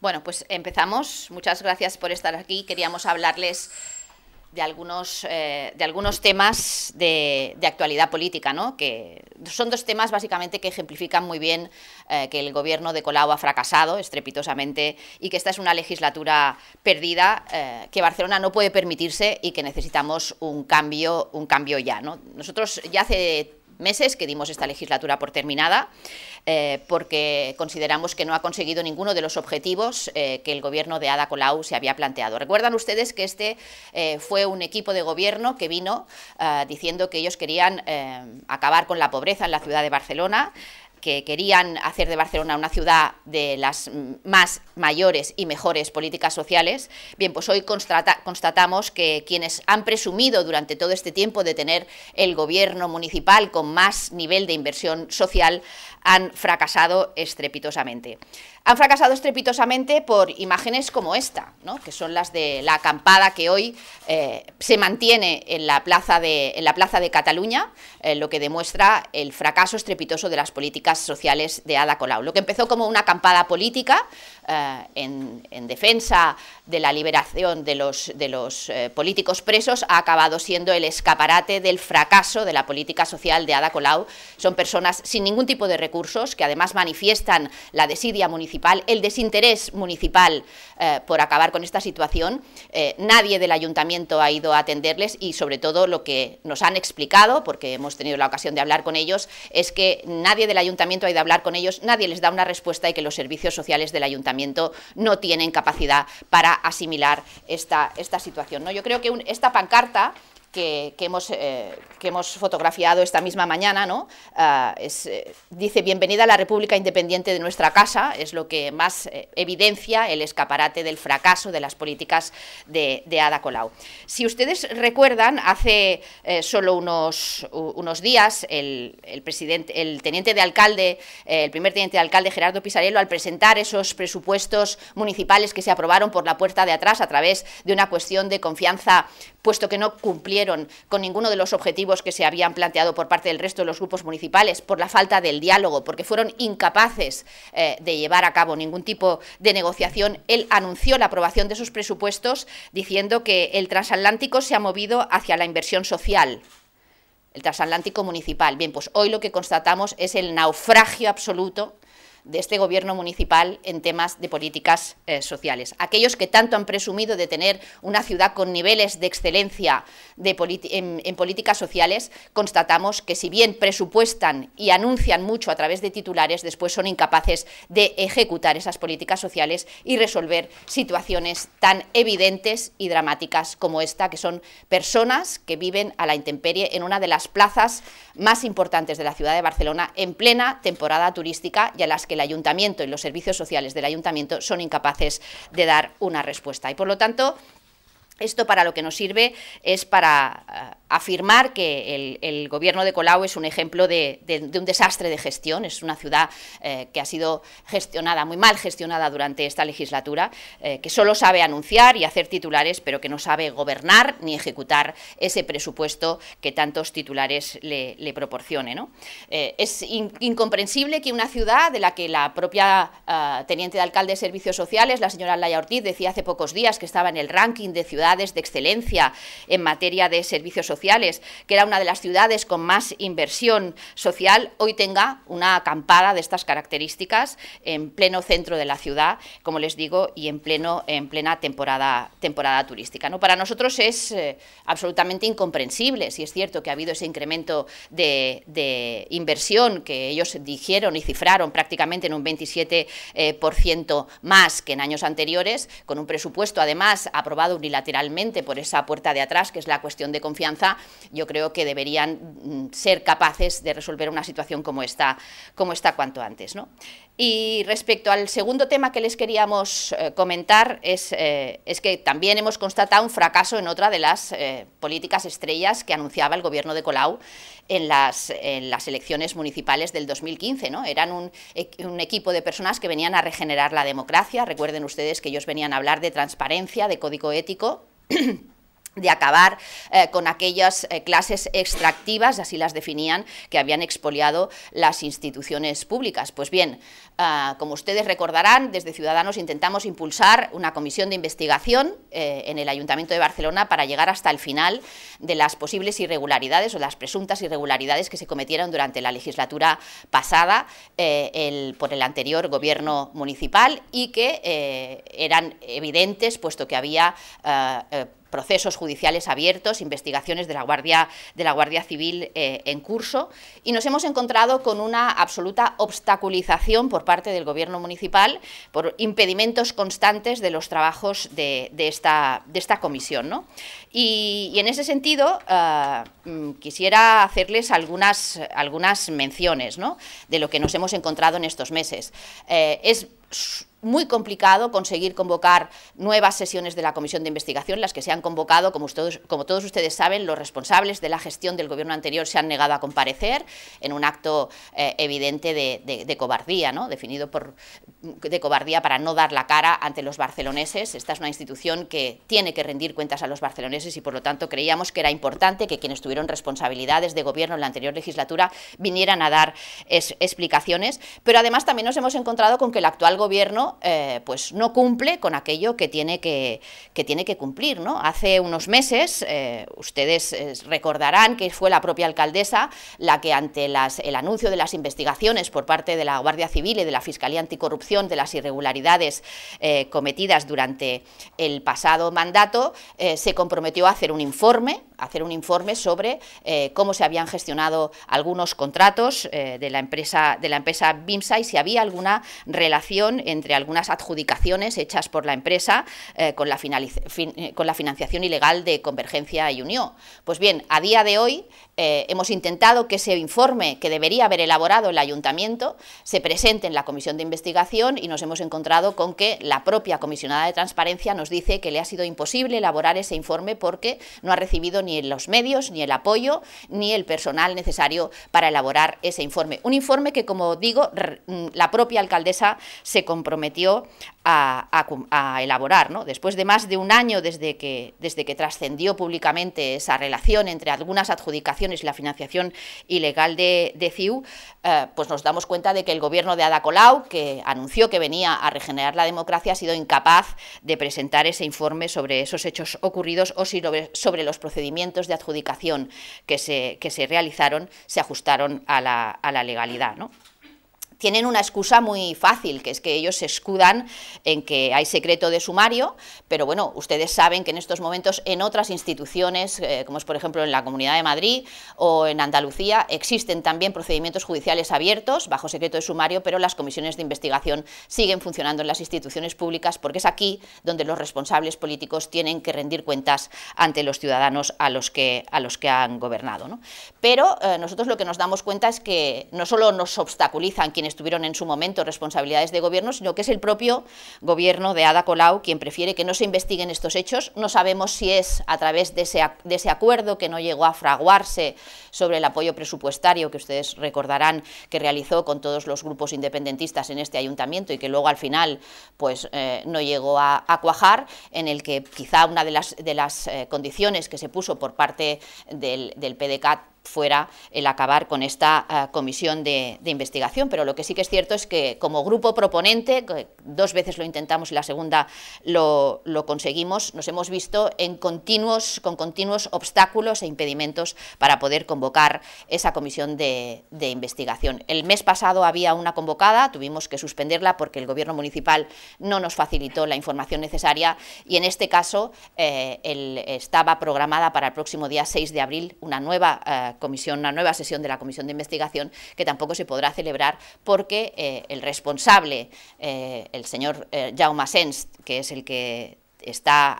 Bueno, pues empezamos. Muchas gracias por estar aquí. Queríamos hablarles de algunos, eh, de algunos temas de, actualidad política, ¿no? que son dos temas básicamente que ejemplifican muy bien eh, que el gobierno de Colau ha fracasado estrepitosamente y que esta es una legislatura perdida eh, que Barcelona no puede permitirse y que necesitamos un cambio, un cambio ya. Nosotros ya hace meses que dimos esta legislatura por terminada, eh, porque consideramos que no ha conseguido ninguno de los objetivos eh, que el gobierno de Ada Colau se había planteado. Recuerdan ustedes que este eh, fue un equipo de gobierno que vino diciendo que ellos querían acabar con la pobreza en la ciudad de Barcelona, que querían hacer de Barcelona una ciudad de las más mayores y mejores políticas sociales, bien, pues hoy constatamos que quienes han presumido durante todo este tiempo de tener el gobierno municipal con más nivel de inversión social han fracasado estrepitosamente han fracasado estrepitosamente por imágenes como esta, que son las de la acampada que hoy eh, se mantiene en la Plaza de, la plaza de Cataluña, eh, lo que demuestra el fracaso estrepitoso de las políticas sociales de Ada Colau. Lo que empezó como una acampada política, eh, en, defensa de la liberación de los, de los eh, políticos presos ha acabado siendo el escaparate del fracaso de la política social de Ada Colau. Son personas sin ningún tipo de recursos que además manifiestan la desidia municipal, el desinterés municipal eh, por acabar con esta situación. nadie del ayuntamiento ha ido a atenderles y sobre todo lo que nos han explicado, porque hemos tenido la ocasión de hablar con ellos, es que nadie del ayuntamiento ha ido a hablar con ellos, nadie les da una respuesta y que los servicios sociales del ayuntamiento no tienen capacidad para asimilar esta, esta situación. ¿no? Yo creo que esta pancarta que, hemos, eh, que, hemos, fotografiado esta misma mañana, ¿no? Ah, eh, dice bienvenida a la República Independiente de nuestra casa, es lo que más eh, evidencia el escaparate del fracaso de las políticas de, Ada Colau. Si ustedes recuerdan, hace solo unos, unos días el, el, presidente, el teniente de alcalde, el primer teniente de alcalde Gerardo Pisarello, al presentar esos presupuestos municipales que se aprobaron por la puerta de atrás a través de una cuestión de confianza, puesto que no cumplía con ninguno de los objetivos que se habían planteado por parte del resto de los grupos municipales, por la falta del diálogo, porque fueron incapaces eh, de llevar a cabo ningún tipo de negociación, él anunció la aprobación de sus presupuestos diciendo que el transatlántico se ha movido hacia la inversión social el transatlántico municipal. Bien, pues hoy lo que constatamos es el naufragio absoluto de este gobierno municipal en temas de políticas eh, sociales. Aquellos que tanto han presumido de tener una ciudad con niveles de excelencia de en, en políticas sociales, constatamos que si bien presupuestan y anuncian mucho a través de titulares, después son incapaces de ejecutar esas políticas sociales y resolver situaciones tan evidentes y dramáticas como esta, que son personas que viven a la intemperie en una de las plazas más importantes de la ciudad de Barcelona en plena temporada turística y a las que el ayuntamiento y los servicios sociales del ayuntamiento son incapaces de dar una respuesta. Y por lo tanto, esto para lo que nos sirve es para eh, afirmar que el, gobierno de Colau es un ejemplo de, un desastre de gestión, es una ciudad eh, que ha sido gestionada, muy mal gestionada durante esta legislatura, eh, que solo sabe anunciar y hacer titulares, pero que no sabe gobernar ni ejecutar ese presupuesto que tantos titulares le, le proporcione. Eh, es incomprensible que una ciudad de la que la propia ah, teniente de alcalde de Servicios Sociales, la señora Laya Ortiz, decía hace pocos días que estaba en el ranking de ciudades de excelencia en materia de servicios sociales, que era una de las ciudades con más inversión social, hoy tenga una acampada de estas características en pleno centro de la ciudad, como les digo, y en, pleno, en plena temporada, temporada turística. ¿no? Para nosotros es eh, absolutamente incomprensible, si es cierto que ha habido ese incremento de, inversión que ellos dijeron y cifraron prácticamente en un 27% eh, más que en años anteriores, con un presupuesto además aprobado unilateralmente por esa puerta de atrás, que es la cuestión de confianza, yo creo que deberían mm, ser capaces de resolver una situación como esta, como cuanto antes. Y respecto al segundo tema que les queríamos eh, comentar, es, eh, es, que también hemos constatado un fracaso en otra de las eh, políticas estrellas que anunciaba el gobierno de Colau en las, elecciones municipales del 2015. ¿no? Eran un, un, equipo de personas que venían a regenerar la democracia. Recuerden ustedes que ellos venían a hablar de transparencia, de código ético de acabar eh, con aquellas eh, clases extractivas, así las definían, que habían expoliado las instituciones públicas. Pues bien, Ah, como ustedes recordarán, desde Ciudadanos intentamos impulsar una comisión de investigación eh, en el Ayuntamiento de Barcelona para llegar hasta el final de las posibles irregularidades o las presuntas irregularidades que se cometieron durante la legislatura pasada eh, por el anterior gobierno municipal y que eh, eran evidentes puesto que había ah, procesos judiciales abiertos, investigaciones de la Guardia, de la Guardia Civil en curso, y nos hemos encontrado con una absoluta obstaculización por parte del Gobierno municipal por impedimentos constantes de los trabajos de, esta, comisión. Y, en ese sentido, eh, mm, quisiera hacerles algunas, menciones de lo que nos hemos encontrado en estos meses. Eh, es muy complicado conseguir convocar nuevas sesiones de la Comisión de Investigación, las que se han convocado, como, ustedes, como, todos ustedes saben, los responsables de la gestión del gobierno anterior se han negado a comparecer en un acto eh, evidente de, cobardía, ¿no? definido por de cobardía para no dar la cara ante los barceloneses. Esta es una institución que tiene que rendir cuentas a los barceloneses y por lo tanto creíamos que era importante que quienes tuvieron responsabilidades de gobierno en la anterior legislatura vinieran a dar explicaciones, pero además también nos hemos encontrado con que el actual gobierno eh, pues no cumple con aquello que tiene que, tiene que cumplir. ¿no? Hace unos meses, eh, ustedes eh, recordarán que fue la propia alcaldesa la que ante el anuncio de las investigaciones por parte de la Guardia Civil y de la Fiscalía Anticorrupción de las irregularidades cometidas durante el pasado mandato, se comprometió a hacer un informe, hacer un informe sobre cómo se habían gestionado algunos contratos de, la empresa, de la empresa BIMSA y si había alguna relación entre algunas adjudicaciones hechas por la empresa eh, con, la eh, con, la financiación ilegal de Convergencia y Unión. Pues bien, a día de hoy eh, hemos intentado que ese informe que debería haber elaborado el ayuntamiento se presente en la comisión de investigación y nos hemos encontrado con que la propia comisionada de transparencia nos dice que le ha sido imposible elaborar ese informe porque no ha recibido ni los medios, ni el apoyo, ni el personal necesario para elaborar ese informe. Un informe que, como digo, mm, la propia alcaldesa se se comprometió a, elaborar. ¿no? Después de más de un año desde que, desde que trascendió públicamente esa relación entre algunas adjudicaciones y la financiación ilegal de, CIU, eh, pues nos damos cuenta de que el gobierno de Adacolau, que anunció que venía a regenerar la democracia, ha sido incapaz de presentar ese informe sobre esos hechos ocurridos o sobre, los procedimientos de adjudicación que se, que se realizaron, se ajustaron a la, a la legalidad. ¿no? tienen una excusa muy fácil, que es que ellos se escudan en que hay secreto de sumario, pero bueno, ustedes saben que en estos momentos en otras instituciones, eh, como es por ejemplo en la Comunidad de Madrid o en Andalucía, existen también procedimientos judiciales abiertos bajo secreto de sumario, pero las comisiones de investigación siguen funcionando en las instituciones públicas porque es aquí donde los responsables políticos tienen que rendir cuentas ante los ciudadanos a los que, a los que han gobernado. Pero eh, nosotros lo que nos damos cuenta es que no solo nos obstaculizan quienes estuvieron en su momento responsabilidades de gobierno, sino que es el propio gobierno de Ada Colau quien prefiere que no se investiguen estos hechos. No sabemos si es a través de ese, ese acuerdo que no llegó a fraguarse sobre el apoyo presupuestario que ustedes recordarán que realizó con todos los grupos independentistas en este ayuntamiento y que luego al final pues eh, no llegó a, cuajar, en el que quizá una de las, de las eh, condiciones que se puso por parte del, del PDCAT fuera el acabar con esta eh, comisión de, investigación, pero lo que sí que es cierto es que como grupo proponente, dos veces lo intentamos y la segunda lo, conseguimos, nos hemos visto en continuos, con continuos obstáculos e impedimentos para poder convocar esa comisión de, investigación. El mes pasado había una convocada, tuvimos que suspenderla porque el gobierno municipal no nos facilitó la información necesaria y en este caso eh, estaba programada para el próximo día 6 de abril una nueva... Eh, comisión, una nueva sesión de la comisión de investigación que tampoco se podrá celebrar porque eh, el responsable, eh, el señor eh, Jaume Sens, que es el que está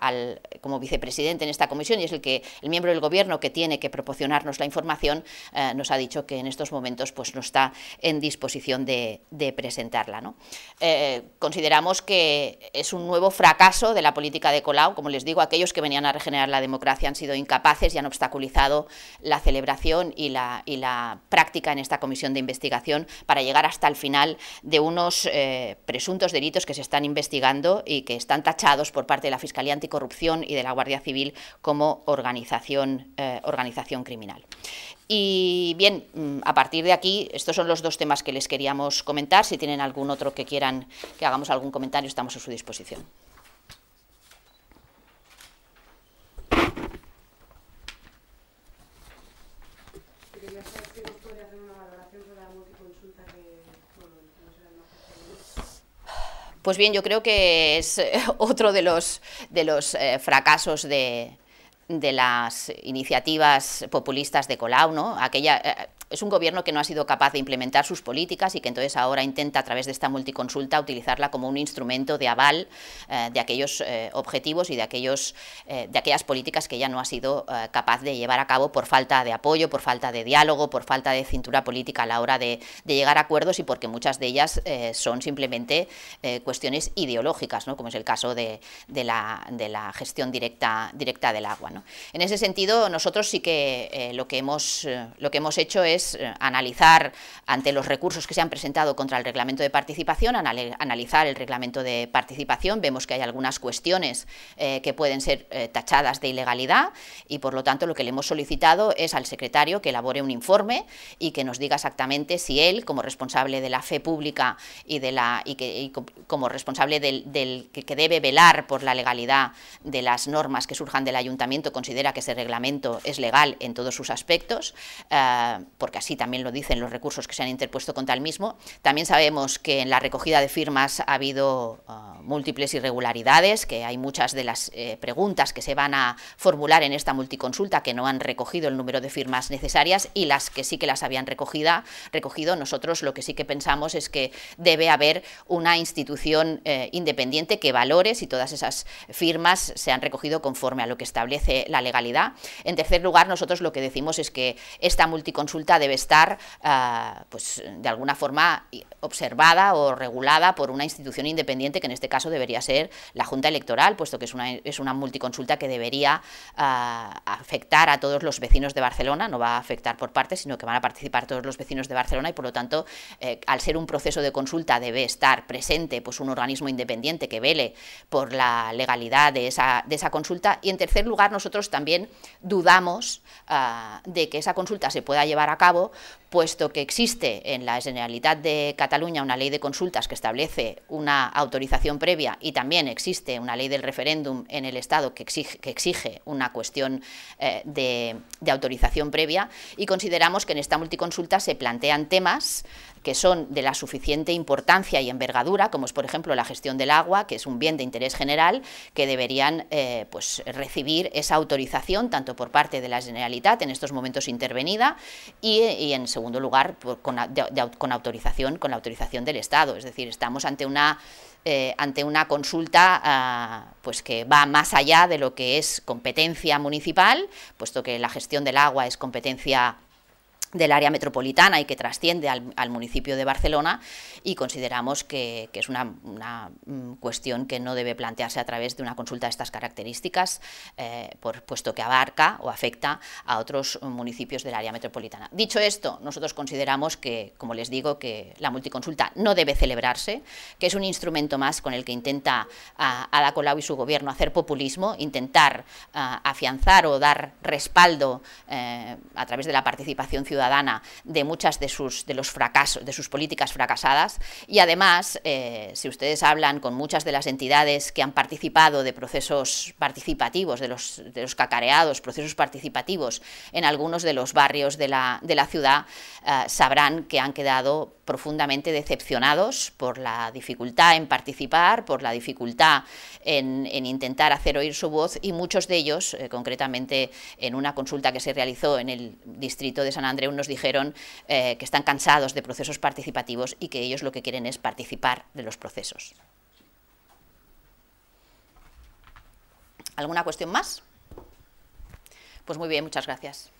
como vicepresidente en esta comisión y es el, que, el miembro del gobierno que tiene que proporcionarnos la información, eh, nos ha dicho que en estos momentos pues, no está en disposición de, presentarla. ¿no? Eh, consideramos que es un nuevo fracaso de la política de Colau, como les digo, aquellos que venían a regenerar la democracia han sido incapaces y han obstaculizado la celebración y la, práctica en esta comisión de investigación para llegar hasta el final de unos eh, presuntos delitos que se están investigando y que están tachados por parte de la Fiscalía Anticorrupción y de la Guardia Civil como organización, eh, organización criminal. Y bien, mm, a partir de aquí, estos son los dos temas que les queríamos comentar. Si tienen algún otro que quieran que hagamos algún comentario, estamos a su disposición. Pues bien, yo creo que es eh, otro de los, de los eh, fracasos de, de las iniciativas populistas de Colau, ¿no? Aquella, eh, es un gobierno que no ha sido capaz de implementar sus políticas y que entonces ahora intenta a través de esta multiconsulta utilizarla como un instrumento de aval eh, de aquellos eh, objetivos y de, aquellos, de aquellas políticas que ya no ha sido capaz de llevar a cabo por falta de apoyo, por falta de diálogo, por falta de cintura política a la hora de, llegar a acuerdos y porque muchas de ellas son simplemente cuestiones ideológicas, ¿no? como es el caso de, la, de la, gestión directa, directa del agua. En ese sentido, nosotros sí que eh, eh, lo, que hemos, hecho es eh, analizar ante los recursos que se han presentado contra el reglamento de participación, analizar el reglamento de participación, vemos que hay algunas cuestiones que pueden ser tachadas de ilegalidad y por lo tanto lo que le hemos solicitado es al secretario que elabore un informe y que nos diga exactamente si él, como responsable de la fe pública y, de la, como responsable del, que debe velar por la legalidad de las normas que surjan del ayuntamiento, considera que ese reglamento es legal en todos sus aspectos, eh, porque así también lo dicen los recursos que se han interpuesto contra el mismo. También sabemos que en la recogida de firmas ha habido eh, múltiples irregularidades, que hay muchas de las eh, preguntas que se van a formular en esta multiconsulta que no han recogido el número de firmas necesarias y las que sí que las habían recogida, recogido, nosotros lo que sí que pensamos es que debe haber una institución independiente que valore si todas esas firmas se han recogido conforme a lo que establece la legalidad. En tercer lugar, nosotros lo que decimos es que esta multiconsulta debe estar, ah, pues, de alguna forma, observada o regulada por una institución independiente, que en este caso debería ser la Junta Electoral, puesto que es una, multiconsulta que debería ah, afectar a todos los vecinos de Barcelona, no va a afectar por parte, sino que van a participar todos los vecinos de Barcelona y, por lo tanto, eh, al ser un proceso de consulta debe estar presente pues, un organismo independiente que vele por la legalidad de esa, de esa consulta. Y, en tercer lugar, nosotros nosotros también dudamos ah, de que esa consulta se pueda llevar a cabo, puesto que existe en la Generalitat de Cataluña una ley de consultas que establece una autorización previa y también existe una ley del referéndum en el Estado que exige, una cuestión eh, de autorización previa y consideramos que en esta multiconsulta se plantean temas que son de la suficiente importancia y envergadura, como es por ejemplo la gestión del agua, que es un bien de interés general, que deberían eh, pues, recibir esa autorización tanto por parte de la Generalitat, en estos momentos intervenida, y, en segundo lugar con, autorización, con la autorización del Estado. Es decir, estamos ante una... Eh, ante una consulta ah, pues que va más allá de lo que es competencia municipal, puesto que la gestión del agua es competencia del área metropolitana y que trasciende al, municipio de Barcelona y consideramos que, es una, mm, cuestión que no debe plantearse a través de una consulta de estas características, eh, por, puesto que abarca o afecta a otros municipios del área metropolitana. Dicho esto, nosotros consideramos que, como les digo, que la multiconsulta no debe celebrarse, que es un instrumento más con el que intenta a, Ada Colau y su gobierno hacer populismo, intentar afianzar o dar respaldo eh, a través de la participación ciudadana de muchas de sus, de los fracasos, de sus políticas fracasadas y además, eh, si ustedes hablan con muchas de las entidades que han participado de procesos participativos, de los, de los cacareados, procesos participativos en algunos de los barrios de la, ciudad, eh, sabrán que han quedado profundamente decepcionados por la dificultad en participar, por la dificultad en, intentar hacer oír su voz y muchos de ellos, eh, concretamente en una consulta que se realizó en el distrito de San Andreu, nos dijeron eh, que están cansados de procesos participativos y que ellos lo que quieren es participar de los procesos. ¿Alguna cuestión más? Pues muy bien, muchas gracias.